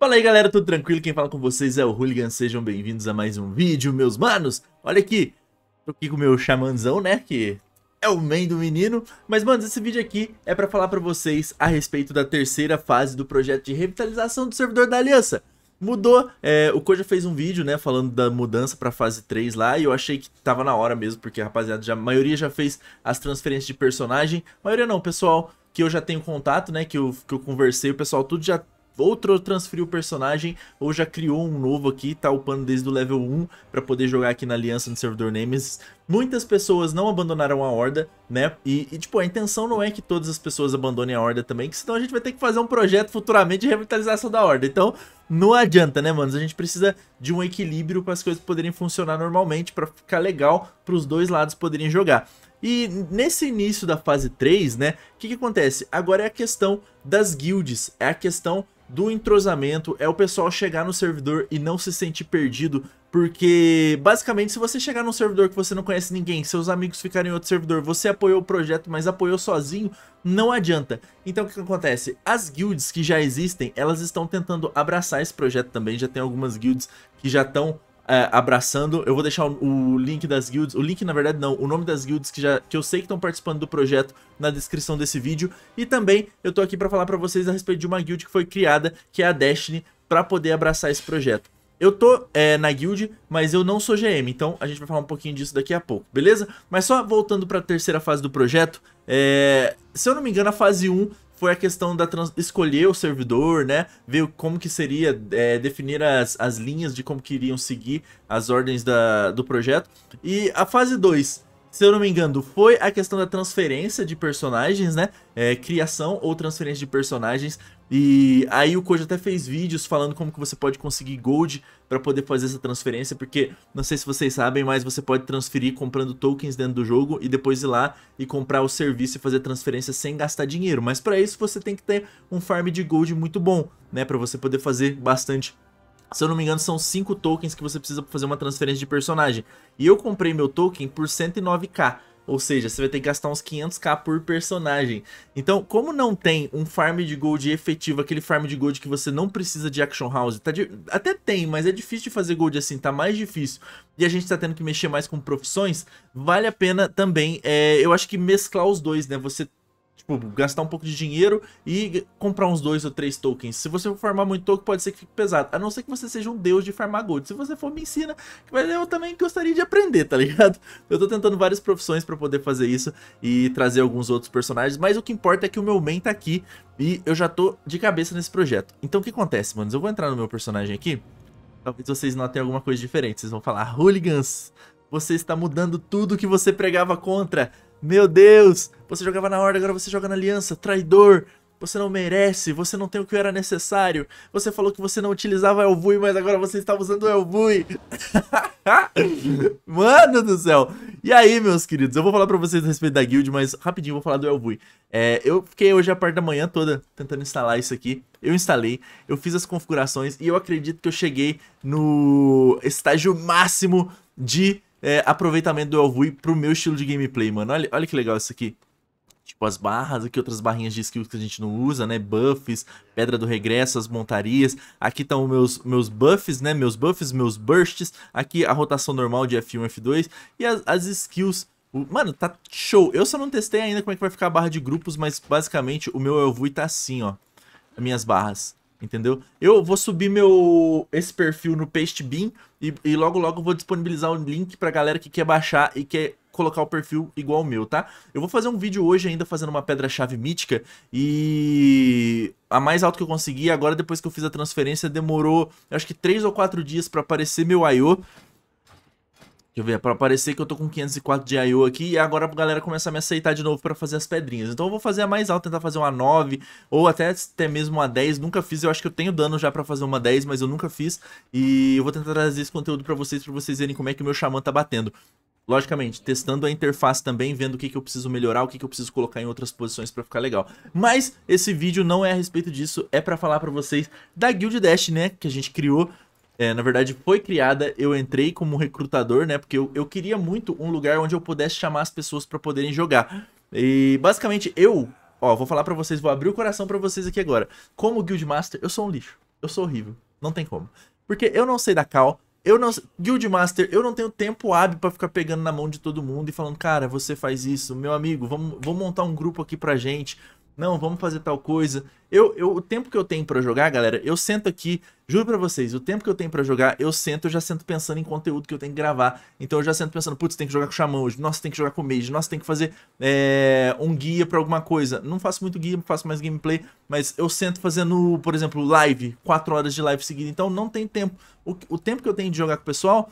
Fala aí galera, tudo tranquilo? Quem fala com vocês é o Hooligan, sejam bem-vindos a mais um vídeo, meus manos. Olha aqui, tô aqui com o meu xamanzão, né, que é o main do menino. Mas, manos, esse vídeo aqui é pra falar pra vocês a respeito da terceira fase do projeto de revitalização do servidor da Aliança. Mudou, é, o Koja fez um vídeo, né, falando da mudança pra fase 3 lá, e eu achei que tava na hora mesmo, porque, rapaziada, já, a maioria já fez as transferências de personagem, a maioria não, pessoal que eu já tenho contato, né, que eu, que eu conversei, o pessoal tudo já ou transferiu o personagem ou já criou um novo aqui, tá upando desde o level 1 para poder jogar aqui na aliança no servidor Nemesis. Muitas pessoas não abandonaram a Horda, né? E, e, tipo, a intenção não é que todas as pessoas abandonem a Horda também, que senão a gente vai ter que fazer um projeto futuramente de revitalização da Horda. Então, não adianta, né, mano? A gente precisa de um equilíbrio para as coisas poderem funcionar normalmente, para ficar legal, para os dois lados poderem jogar. E nesse início da fase 3, né, o que, que acontece? Agora é a questão das guilds, é a questão do entrosamento é o pessoal chegar no servidor e não se sentir perdido, porque basicamente se você chegar num servidor que você não conhece ninguém, seus amigos ficarem em outro servidor, você apoiou o projeto, mas apoiou sozinho, não adianta. Então o que acontece? As guilds que já existem, elas estão tentando abraçar esse projeto também, já tem algumas guilds que já estão é, abraçando. Eu vou deixar o, o, link das guilds, o link na verdade não, o nome das guilds que, já, que eu sei que estão participando do projeto na descrição desse vídeo. E também eu tô aqui para falar para vocês a respeito de uma guild que foi criada, que é a Destiny, para poder abraçar esse projeto. Eu tô é, na guild, mas eu não sou GM, então a gente vai falar um pouquinho disso daqui a pouco, beleza? Mas só voltando para a terceira fase do projeto, é... se eu não me engano, a fase 1 foi a questão da escolher o servidor, né? Ver como que seria, é, definir as, as linhas de como que iriam seguir as ordens da, do projeto. E a fase 2, se eu não me engano, foi a questão da transferência de personagens, né? É, criação ou transferência de personagens e aí o Koji até fez vídeos falando como que você pode conseguir gold para poder fazer essa transferência, porque não sei se vocês sabem, mas você pode transferir comprando tokens dentro do jogo e depois ir lá e comprar o serviço e fazer transferência sem gastar dinheiro. Mas para isso você tem que ter um farm de gold muito bom, né, para você poder fazer bastante se eu não me engano, são 5 tokens que você precisa para fazer uma transferência de personagem. E eu comprei meu token por 109k. Ou seja, você vai ter que gastar uns 500k por personagem. Então, como não tem um farm de gold efetivo, aquele farm de gold que você não precisa de action house, tá de... até tem, mas é difícil de fazer gold assim, tá mais difícil. E a gente tá tendo que mexer mais com profissões, vale a pena também, é, eu acho que mesclar os dois, né? Você tipo, gastar um pouco de dinheiro e comprar uns dois ou três tokens. Se você for farmar muito token, pode ser que fique pesado. A não ser que você seja um deus de farmar gold. Se você for, me ensina. Mas eu também gostaria de aprender, tá ligado? Eu tô tentando várias profissões pra poder fazer isso e trazer alguns outros personagens. Mas o que importa é que o meu main tá aqui e eu já tô de cabeça nesse projeto. Então o que acontece, mano? Eu vou entrar no meu personagem aqui. Talvez vocês notem alguma coisa diferente. Vocês vão falar, ah, hooligans, você está mudando tudo que você pregava contra. Meu Deus, você jogava na Horda, agora você joga na Aliança, traidor. Você não merece, você não tem o que era necessário. Você falou que você não utilizava Elvui, mas agora você está usando Elvui. Mano do céu. E aí, meus queridos, eu vou falar pra vocês a respeito da guild, mas rapidinho vou falar do Elvui. É, eu fiquei hoje a parte da manhã toda tentando instalar isso aqui. Eu instalei, eu fiz as configurações e eu acredito que eu cheguei no estágio máximo de é, aproveitamento do Elvui pro meu estilo de gameplay, mano. Olha, olha que legal isso aqui. Tipo, as barras, aqui outras barrinhas de skills que a gente não usa, né? Buffs, pedra do regresso, as montarias. Aqui estão meus, meus buffs, né? Meus buffs, meus bursts. Aqui a rotação normal de F1, F2. E as, as skills Mano, tá show. Eu só não testei ainda como é que vai ficar a barra de grupos, mas basicamente o meu Elvui tá assim, ó. As minhas barras entendeu? Eu vou subir meu esse perfil no Pastebin e, e logo logo vou disponibilizar o um link pra galera que quer baixar e quer colocar o perfil igual o meu, tá? Eu vou fazer um vídeo hoje ainda fazendo uma pedra-chave mítica e a mais alta que eu consegui, agora depois que eu fiz a transferência, demorou acho que 3 ou 4 dias para aparecer meu IO, eu ver, é pra aparecer que eu tô com 504 de I.O. aqui e agora a galera começa a me aceitar de novo pra fazer as pedrinhas. Então eu vou fazer a mais alta, tentar fazer uma 9 ou até, até mesmo uma 10. Nunca fiz, eu acho que eu tenho dano já pra fazer uma 10, mas eu nunca fiz. E eu vou tentar trazer esse conteúdo pra vocês, pra vocês verem como é que o meu xamã tá batendo. Logicamente, testando a interface também, vendo o que, que eu preciso melhorar, o que, que eu preciso colocar em outras posições pra ficar legal. Mas esse vídeo não é a respeito disso, é pra falar pra vocês da Guild Dash, né, que a gente criou é, na verdade, foi criada, eu entrei como recrutador, né? Porque eu, eu queria muito um lugar onde eu pudesse chamar as pessoas para poderem jogar. E basicamente eu, ó, vou falar para vocês, vou abrir o coração para vocês aqui agora. Como Guildmaster, eu sou um lixo. Eu sou horrível. Não tem como. Porque eu não sei da cal, eu não. Guildmaster, eu não tenho tempo hábil para ficar pegando na mão de todo mundo e falando, cara, você faz isso, meu amigo, vamos, vamos montar um grupo aqui pra gente não, vamos fazer tal coisa. Eu, eu o tempo que eu tenho para jogar, galera, eu sento aqui, juro para vocês, o tempo que eu tenho para jogar, eu sento, eu já sento pensando em conteúdo que eu tenho que gravar. Então eu já sento pensando, putz, tem que jogar com xamã hoje, nossa, tem que jogar com mage, nossa, tem que fazer é, um guia para alguma coisa. Não faço muito guia, faço mais gameplay, mas eu sento fazendo, por exemplo, live, 4 horas de live seguida, então não tem tempo. O, o tempo que eu tenho de jogar com o pessoal,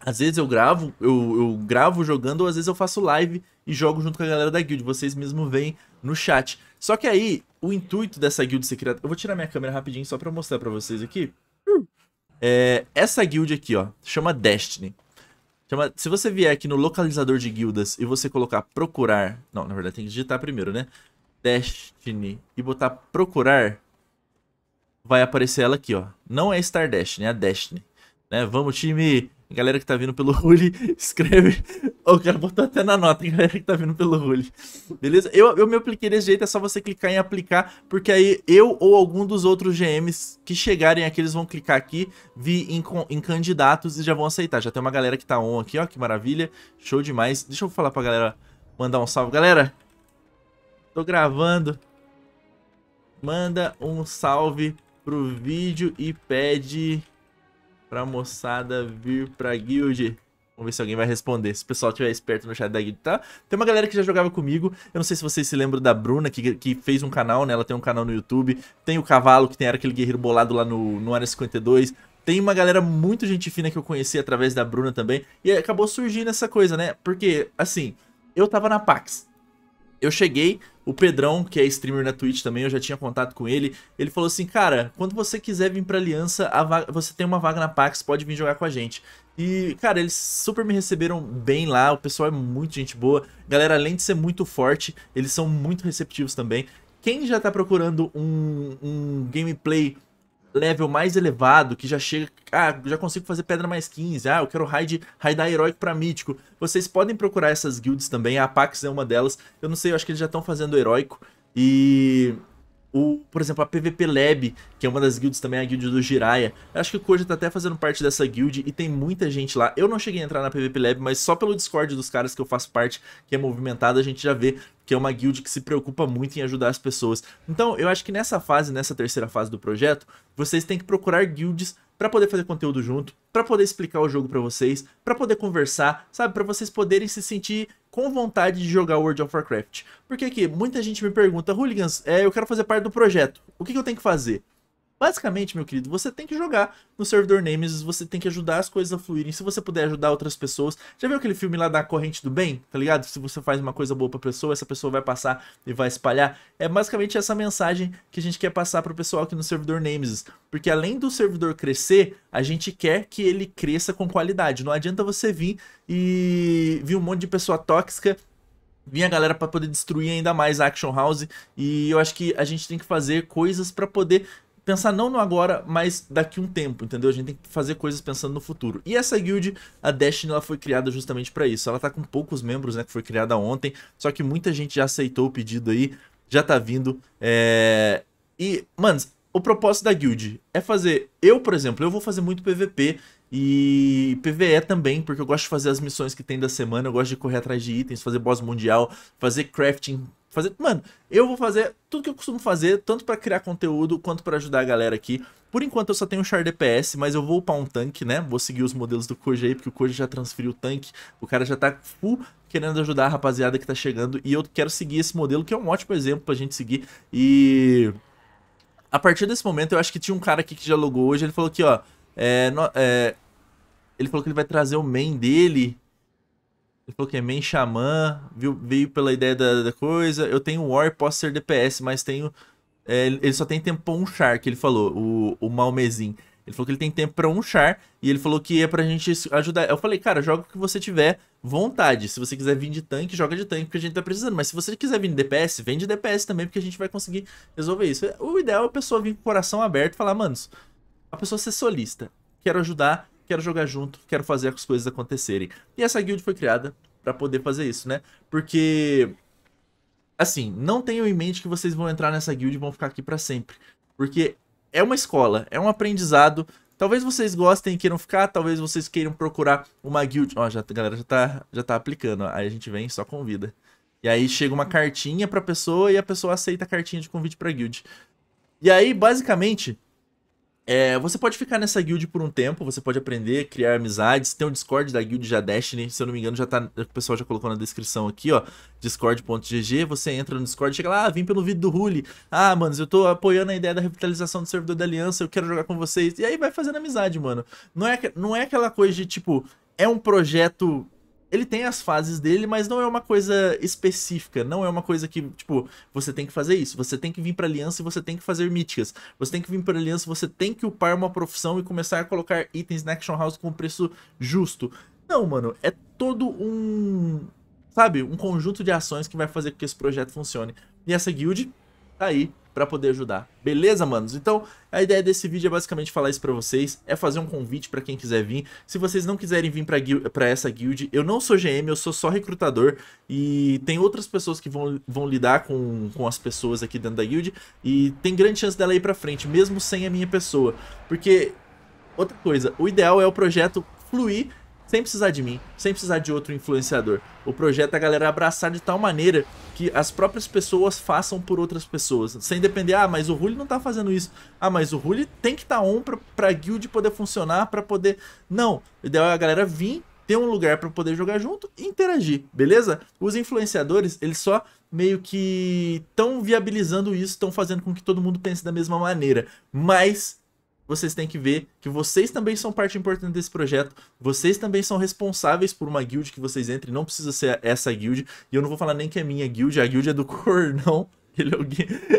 às vezes eu gravo, eu, eu gravo jogando, ou às vezes eu faço live e jogo junto com a galera da guild. Vocês mesmo veem no chat. Só que aí, o intuito dessa guild secreta... Eu vou tirar minha câmera rapidinho só pra mostrar pra vocês aqui. É, essa guild aqui, ó, chama Destiny. Chama, se você vier aqui no localizador de guildas e você colocar procurar... Não, na verdade tem que digitar primeiro, né? Destiny e botar procurar, vai aparecer ela aqui, ó. Não é Star Destiny, é a Destiny. Né? Vamos, time! galera que tá vindo pelo Rule, escreve. O cara botou até na nota, galera que tá vindo pelo Rule. Beleza? Eu, eu me apliquei desse jeito, é só você clicar em aplicar, porque aí eu ou algum dos outros GMs que chegarem aqui, eles vão clicar aqui, vir em, em candidatos e já vão aceitar. Já tem uma galera que tá on aqui, ó, que maravilha. Show demais. Deixa eu falar pra galera, mandar um salve. Galera, tô gravando. Manda um salve pro vídeo e pede pra moçada vir pra guild. Vamos ver se alguém vai responder. Se o pessoal estiver esperto no chat da guild, tá? Tem uma galera que já jogava comigo. Eu não sei se vocês se lembram da Bruna, que, que fez um canal, né? Ela tem um canal no YouTube. Tem o Cavalo, que tem, era aquele guerreiro bolado lá no, no Área 52. Tem uma galera muito gente fina que eu conheci através da Bruna também. E acabou surgindo essa coisa, né? Porque, assim, eu tava na Pax. Eu cheguei, o Pedrão, que é streamer na Twitch também, eu já tinha contato com ele. Ele falou assim: Cara, quando você quiser vir pra aliança, vaga, você tem uma vaga na Pax, pode vir jogar com a gente. E, cara, eles super me receberam bem lá, o pessoal é muito gente boa. Galera, além de ser muito forte, eles são muito receptivos também. Quem já tá procurando um, um gameplay level mais elevado, que já chega, ah, já consigo fazer pedra mais 15, ah, eu quero raid, raidar heróico para mítico. Vocês podem procurar essas guilds também, a Apax é uma delas. Eu não sei, eu acho que eles já estão fazendo heróico e ou, por exemplo, a PVP Lab, que é uma das guilds também, a guild do Jiraya. Eu acho que o Koji tá até fazendo parte dessa guild e tem muita gente lá. Eu não cheguei a entrar na PVP Lab, mas só pelo Discord dos caras que eu faço parte, que é movimentada, a gente já vê que é uma guild que se preocupa muito em ajudar as pessoas. Então, eu acho que nessa fase, nessa terceira fase do projeto, vocês têm que procurar guilds para poder fazer conteúdo junto, para poder explicar o jogo para vocês, para poder conversar, sabe, para vocês poderem se sentir com vontade de jogar World of Warcraft. Porque aqui, muita gente me pergunta, Hooligans, é, eu quero fazer parte do projeto, o que, que eu tenho que fazer? Basicamente, meu querido, você tem que jogar no servidor Nemesis, você tem que ajudar as coisas a fluírem. Se você puder ajudar outras pessoas. Já viu aquele filme lá da corrente do bem? Tá ligado? Se você faz uma coisa boa pra pessoa, essa pessoa vai passar e vai espalhar. É basicamente essa mensagem que a gente quer passar pro pessoal aqui no servidor Nemesis. Porque além do servidor crescer, a gente quer que ele cresça com qualidade. Não adianta você vir e vir um monte de pessoa tóxica vir a galera para poder destruir ainda mais a Action House e eu acho que a gente tem que fazer coisas para poder pensar não no agora, mas daqui um tempo, entendeu? A gente tem que fazer coisas pensando no futuro. E essa guild, a Destiny, ela foi criada justamente para isso. Ela tá com poucos membros, né, que foi criada ontem, só que muita gente já aceitou o pedido aí, já tá vindo. É... E, mano, o propósito da guild é fazer... Eu, por exemplo, eu vou fazer muito PVP e PVE também, porque eu gosto de fazer as missões que tem da semana, eu gosto de correr atrás de itens, fazer boss mundial, fazer crafting fazer. Mano, eu vou fazer tudo que eu costumo fazer, tanto para criar conteúdo quanto para ajudar a galera aqui. Por enquanto eu só tenho um char DPS, mas eu vou upar um tanque, né? Vou seguir os modelos do Koji aí, porque o Koji já transferiu o tanque. O cara já tá full querendo ajudar a rapaziada que tá chegando. E eu quero seguir esse modelo, que é um ótimo exemplo pra gente seguir. E... A partir desse momento, eu acho que tinha um cara aqui que já logou hoje, ele falou que, ó... É, no, é... Ele falou que ele vai trazer o main dele Pokémon Xamã, viu, veio pela ideia da, da, coisa. Eu tenho War, posso ser DPS, mas tenho. É, ele só tem tempo pra um char, que ele falou, o, o Malmezin. Ele falou que ele tem tempo pra um char e ele falou que é pra gente ajudar. Eu falei, cara, joga o que você tiver vontade. Se você quiser vir de tanque, joga de tanque, porque a gente tá precisando. Mas se você quiser vir de DPS, vem de DPS também, porque a gente vai conseguir resolver isso. O ideal é a pessoa vir com o coração aberto e falar, manos, a pessoa ser solista. Quero ajudar, quero jogar junto, quero fazer as coisas acontecerem. E essa guild foi criada para poder fazer isso, né? Porque assim, não tenham em mente que vocês vão entrar nessa guild e vão ficar aqui para sempre, porque é uma escola, é um aprendizado. Talvez vocês gostem e queiram ficar, talvez vocês queiram procurar uma guild. Ó, já a galera já tá já tá aplicando, ó. aí a gente vem só convida. E aí chega uma cartinha pra pessoa e a pessoa aceita a cartinha de convite pra guild. E aí, basicamente, é, você pode ficar nessa guild por um tempo, você pode aprender, criar amizades. Tem o Discord da guild já Destiny, se eu não me engano, já tá, o pessoal já colocou na descrição aqui, ó. Discord.gg, você entra no Discord, chega lá, ah, vim pelo vídeo do Huli. Ah, mano, eu tô apoiando a ideia da revitalização do servidor da Aliança, eu quero jogar com vocês. E aí vai fazendo amizade, mano. Não é, não é aquela coisa de tipo, é um projeto ele tem as fases dele, mas não é uma coisa específica, não é uma coisa que, tipo, você tem que fazer isso, você tem que vir pra aliança e você tem que fazer míticas, você tem que vir pra aliança, você tem que upar uma profissão e começar a colocar itens na Action House com preço justo. Não, mano, é todo um, sabe, um conjunto de ações que vai fazer com que esse projeto funcione. E essa guild tá aí para poder ajudar. Beleza, manos? Então, a ideia desse vídeo é basicamente falar isso para vocês, é fazer um convite para quem quiser vir. Se vocês não quiserem vir para essa guild, eu não sou GM, eu sou só recrutador e tem outras pessoas que vão, vão lidar com, com as pessoas aqui dentro da guild e tem grande chance dela ir para frente, mesmo sem a minha pessoa. Porque outra coisa, o ideal é o projeto fluir sem precisar de mim, sem precisar de outro influenciador. O projeto é a galera abraçar de tal maneira que as próprias pessoas façam por outras pessoas, sem depender, ah, mas o Rulli não tá fazendo isso. Ah, mas o Rulli tem que estar tá on pra, pra guild poder funcionar, para poder... Não, o ideal é a galera vir, ter um lugar para poder jogar junto e interagir, beleza? Os influenciadores, eles só meio que estão viabilizando isso, estão fazendo com que todo mundo pense da mesma maneira, mas vocês têm que ver que vocês também são parte importante desse projeto, vocês também são responsáveis por uma guild que vocês entrem, não precisa ser essa guild, e eu não vou falar nem que é minha guild, a guild é do Cornão, ele é o,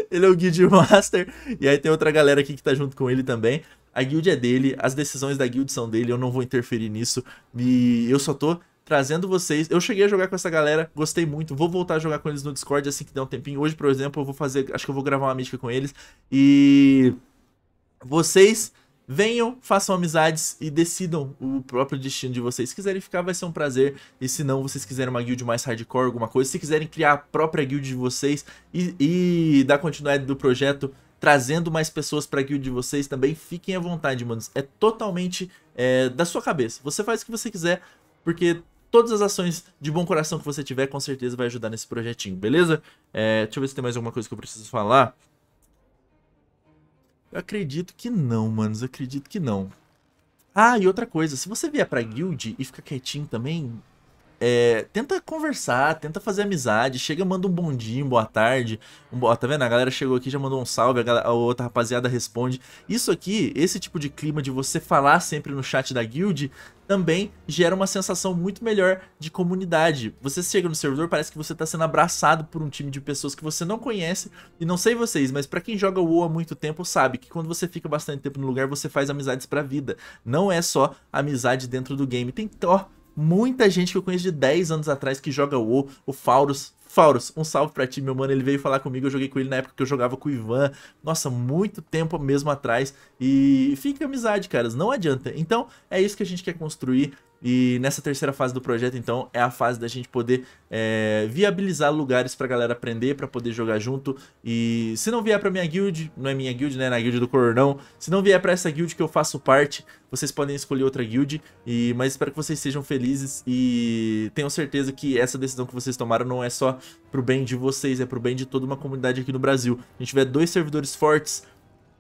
ele é o Guild Master, e aí tem outra galera aqui que tá junto com ele também, a guild é dele, as decisões da guild são dele, eu não vou interferir nisso, e eu só tô trazendo vocês. Eu cheguei a jogar com essa galera, gostei muito. Vou voltar a jogar com eles no Discord assim que der um tempinho. Hoje, por exemplo, eu vou fazer. Acho que eu vou gravar uma mística com eles. E vocês venham, façam amizades e decidam o próprio destino de vocês. Se quiserem ficar, vai ser um prazer. E se não, vocês quiserem uma guild mais hardcore, alguma coisa, se quiserem criar a própria guild de vocês e, e dar continuidade do projeto, trazendo mais pessoas pra guild de vocês também, fiquem à vontade, manos. É totalmente é, da sua cabeça. Você faz o que você quiser, porque todas as ações de bom coração que você tiver, com certeza vai ajudar nesse projetinho, beleza? É, deixa eu ver se tem mais alguma coisa que eu preciso falar. Eu acredito que não, manos. Eu acredito que não. Ah, e outra coisa. Se você vier pra guild e fica quietinho também, é, tenta conversar, tenta fazer amizade, chega, manda um bom dia, um boa tarde. Um bo... Tá vendo? A galera chegou aqui, já mandou um salve, a, galera, a, outra rapaziada responde. Isso aqui, esse tipo de clima de você falar sempre no chat da guild, também gera uma sensação muito melhor de comunidade. Você chega no servidor, parece que você tá sendo abraçado por um time de pessoas que você não conhece, e não sei vocês, mas para quem joga WoW há muito tempo sabe que quando você fica bastante tempo no lugar, você faz amizades pra vida. Não é só amizade dentro do game, tem... Ó, muita gente que eu conheço de 10 anos atrás que joga WoW, o Faurus. Faurus, um salve pra ti, meu mano. Ele veio falar comigo, eu joguei com ele na época que eu jogava com o Ivan. Nossa, muito tempo mesmo atrás. E fica amizade, caras, não adianta. Então, é isso que a gente quer construir e nessa terceira fase do projeto, então, é a fase da gente poder é, viabilizar lugares pra galera aprender, pra poder jogar junto. E se não vier pra minha guild, não é minha guild, né? Na guild do Coronão. Se não vier pra essa guild que eu faço parte, vocês podem escolher outra guild. E, mas espero que vocês sejam felizes e tenham certeza que essa decisão que vocês tomaram não é só pro bem de vocês, é pro bem de toda uma comunidade aqui no Brasil. A gente tiver dois servidores fortes,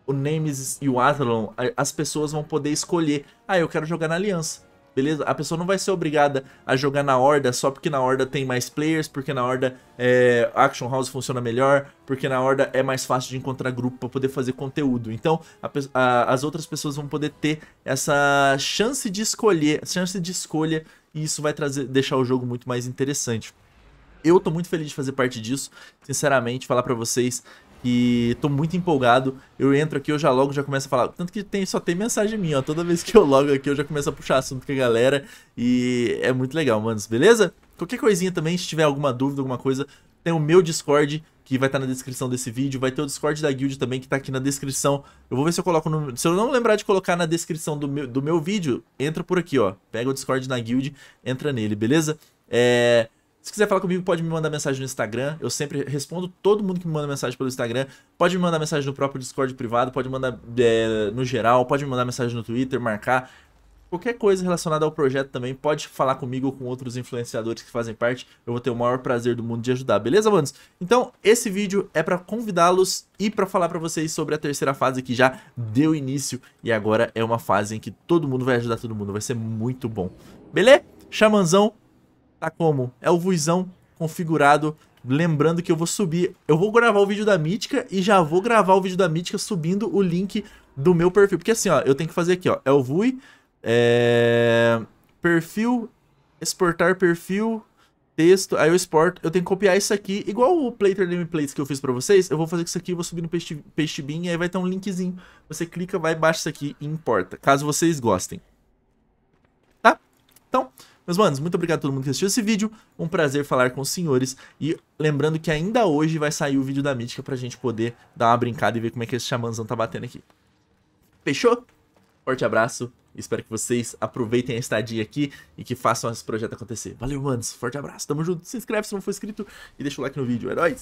o Nemesis e o Athlon, as pessoas vão poder escolher. Ah, eu quero jogar na Aliança beleza? A pessoa não vai ser obrigada a jogar na horda só porque na horda tem mais players, porque na horda é, Action House funciona melhor, porque na horda é mais fácil de encontrar grupo para poder fazer conteúdo. Então, a, a, as outras pessoas vão poder ter essa chance de escolher, chance de escolha, e isso vai trazer, deixar o jogo muito mais interessante. Eu tô muito feliz de fazer parte disso, sinceramente, falar para vocês, e tô muito empolgado. Eu entro aqui, eu já logo já começo a falar. Tanto que tem, só tem mensagem minha, ó. Toda vez que eu logo aqui, eu já começo a puxar assunto com a galera. E é muito legal, manos, beleza? Qualquer coisinha também, se tiver alguma dúvida, alguma coisa, tem o meu Discord, que vai estar tá na descrição desse vídeo. Vai ter o Discord da Guild também, que tá aqui na descrição. Eu vou ver se eu coloco no... Se eu não lembrar de colocar na descrição do meu, do meu vídeo, entra por aqui, ó. Pega o Discord na Guild, entra nele, beleza? É... Se quiser falar comigo, pode me mandar mensagem no Instagram. Eu sempre respondo todo mundo que me manda mensagem pelo Instagram. Pode me mandar mensagem no próprio Discord privado, pode mandar é, no geral, pode me mandar mensagem no Twitter, marcar. Qualquer coisa relacionada ao projeto também, pode falar comigo ou com outros influenciadores que fazem parte. Eu vou ter o maior prazer do mundo de ajudar, beleza, manos? Então, esse vídeo é para convidá-los e para falar para vocês sobre a terceira fase que já deu início e agora é uma fase em que todo mundo vai ajudar todo mundo. Vai ser muito bom. Beleza? Chamanzão, Tá como? É o Vuizão configurado. Lembrando que eu vou subir, eu vou gravar o vídeo da Mítica e já vou gravar o vídeo da Mítica subindo o link do meu perfil. Porque assim, ó, eu tenho que fazer aqui, ó, é o Vui, é... perfil, exportar perfil, texto, aí eu exporto, eu tenho que copiar isso aqui, igual o Plater Gameplays que eu fiz pra vocês, eu vou fazer isso aqui, vou subir no Pastebin, e aí vai ter um linkzinho, você clica, vai, baixa isso aqui e importa, caso vocês gostem. Tá? Então... Meus manos, muito obrigado a todo mundo que assistiu esse vídeo. Um prazer falar com os senhores. E lembrando que ainda hoje vai sair o vídeo da Mítica pra gente poder dar uma brincada e ver como é que esse xamãzão tá batendo aqui. Fechou? Forte abraço. Espero que vocês aproveitem a estadia aqui e que façam esse projeto acontecer. Valeu, manos. Forte abraço. Tamo junto. Se inscreve se não for inscrito e deixa o like no vídeo. Heróis! É